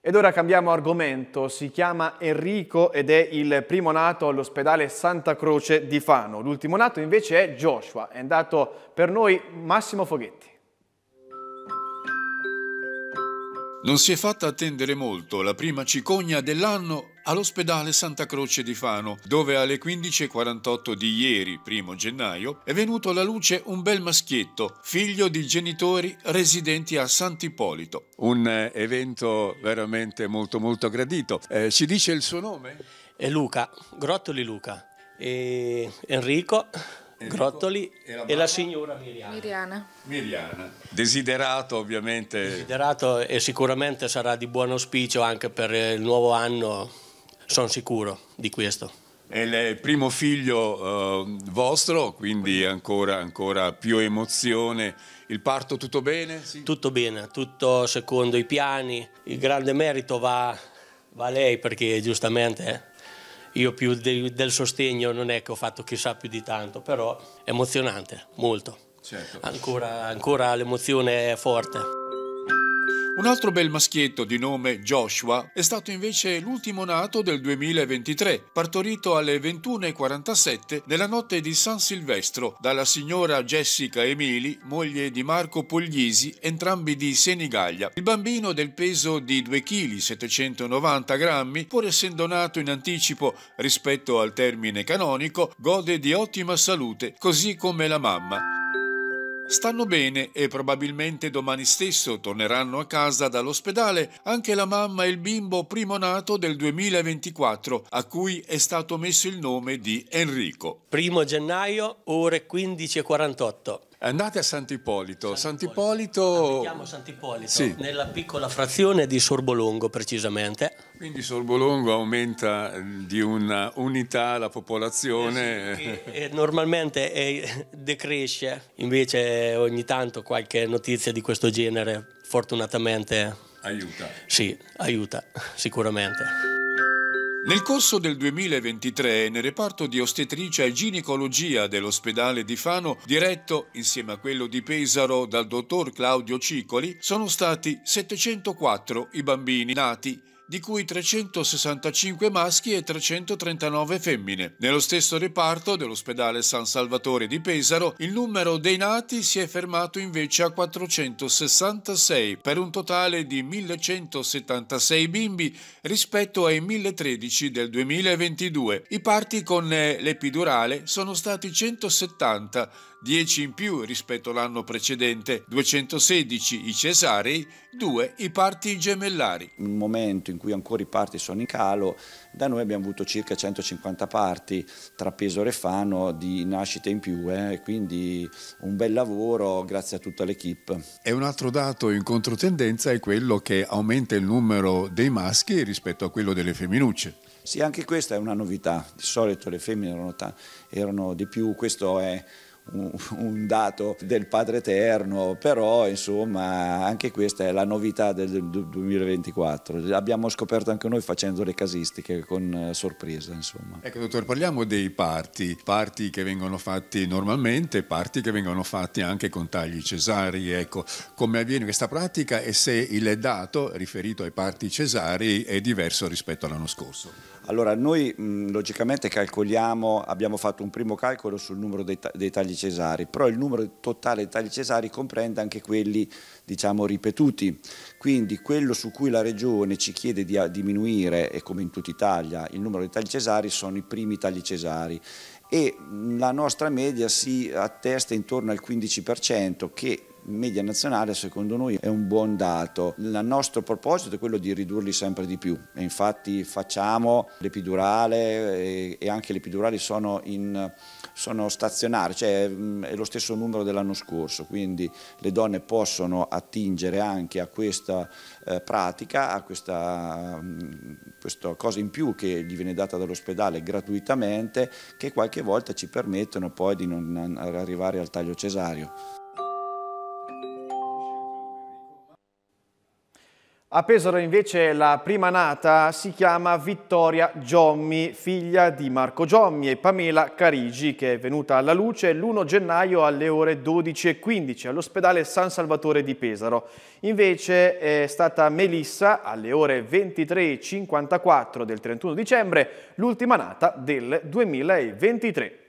Ed ora cambiamo argomento, si chiama Enrico ed è il primo nato all'ospedale Santa Croce di Fano. L'ultimo nato invece è Joshua, è andato per noi Massimo Foghetti. Non si è fatta attendere molto la prima cicogna dell'anno all'ospedale Santa Croce di Fano, dove alle 15.48 di ieri, 1 gennaio, è venuto alla luce un bel maschietto, figlio di genitori residenti a Sant'Ippolito. Un eh, evento veramente molto molto gradito. Eh, si dice il suo nome? È Luca, Grottoli Luca. E Enrico, Enrico Grottoli e la, e la signora Miriana. Miriana. Miriana. Desiderato ovviamente. Desiderato e sicuramente sarà di buon auspicio anche per il nuovo anno sono sicuro di questo. È il primo figlio eh, vostro, quindi ancora, ancora, più emozione. Il parto tutto bene? Sì. Tutto bene, tutto secondo i piani. Il grande merito va, va a lei perché giustamente io più de, del sostegno non è che ho fatto chissà più di tanto, però è emozionante, molto. Certo. ancora, ancora l'emozione è forte. Un altro bel maschietto di nome Joshua è stato invece l'ultimo nato del 2023, partorito alle 21.47 della notte di San Silvestro dalla signora Jessica Emili, moglie di Marco Puglisi, entrambi di Senigallia. Il bambino del peso di 2,790 kg, pur essendo nato in anticipo rispetto al termine canonico, gode di ottima salute, così come la mamma. Stanno bene e probabilmente domani stesso torneranno a casa dall'ospedale anche la mamma e il bimbo primo nato del 2024 a cui è stato messo il nome di Enrico. Primo gennaio, ore 15.48. Andate a Sant'Ippolito. Sant'Ippolito. Abitiamo Sant'Ippolito, sì. nella piccola frazione di Sorbolongo precisamente. Quindi Sorbolongo aumenta eh, di una unità la popolazione. Eh sì, eh, normalmente è, eh, decresce, invece ogni tanto qualche notizia di questo genere fortunatamente aiuta. Sì, aiuta sicuramente. Nel corso del 2023, nel reparto di ostetricia e ginecologia dell'ospedale di Fano, diretto insieme a quello di Pesaro dal dottor Claudio Cicoli, sono stati 704 i bambini nati di cui 365 maschi e 339 femmine. Nello stesso reparto dell'ospedale San Salvatore di Pesaro, il numero dei nati si è fermato invece a 466, per un totale di 1176 bimbi rispetto ai 1013 del 2022. I parti con eh, l'epidurale sono stati 170, 10 in più rispetto all'anno precedente, 216 i cesarei, 2 i parti gemellari. Un momento in in cui ancora i parti sono in calo, da noi abbiamo avuto circa 150 parti tra Peso e Refano di nascite in più, eh, quindi un bel lavoro grazie a tutta l'equipe. E un altro dato in controtendenza è quello che aumenta il numero dei maschi rispetto a quello delle femminucce. Sì, anche questa è una novità, di solito le femmine erano, erano di più, questo è un, un dato del Padre Eterno, però insomma anche questa è la novità del 2024. L'abbiamo scoperto anche noi facendo le casistiche con eh, sorpresa. Insomma. Ecco dottore, parliamo dei parti, parti che vengono fatti normalmente, parti che vengono fatti anche con tagli cesari. Ecco, come avviene questa pratica e se il dato riferito ai parti cesari è diverso rispetto all'anno scorso? Allora, noi mh, logicamente calcoliamo, abbiamo fatto un primo calcolo sul numero dei, ta dei, tagli cesari, però il numero totale dei tagli cesari comprende anche quelli, diciamo, ripetuti. Quindi quello su cui la Regione ci chiede di diminuire, e come in tutta Italia, il numero dei tagli cesari sono i primi tagli cesari e la nostra media si attesta intorno al 15% che media nazionale secondo noi è un buon dato. Il nostro proposito è quello di ridurli sempre di più e infatti facciamo l'epidurale eh, e anche le epidurali sono, in, sono stazionari, cioè mm, è lo stesso numero dell'anno scorso, quindi le donne possono attingere anche a questa eh, pratica, a questa, mm, questa cosa in più che gli viene data dall'ospedale gratuitamente che qualche volta ci permettono poi di non arrivare al taglio cesario. A Pesaro invece la prima nata si chiama Vittoria Giommi, figlia di Marco Giommi e Pamela Carigi, che è venuta alla luce l'1 gennaio alle ore 12.15 all'ospedale San Salvatore di Pesaro. Invece è stata Melissa alle ore 23.54 del 31 dicembre, l'ultima nata del 2023.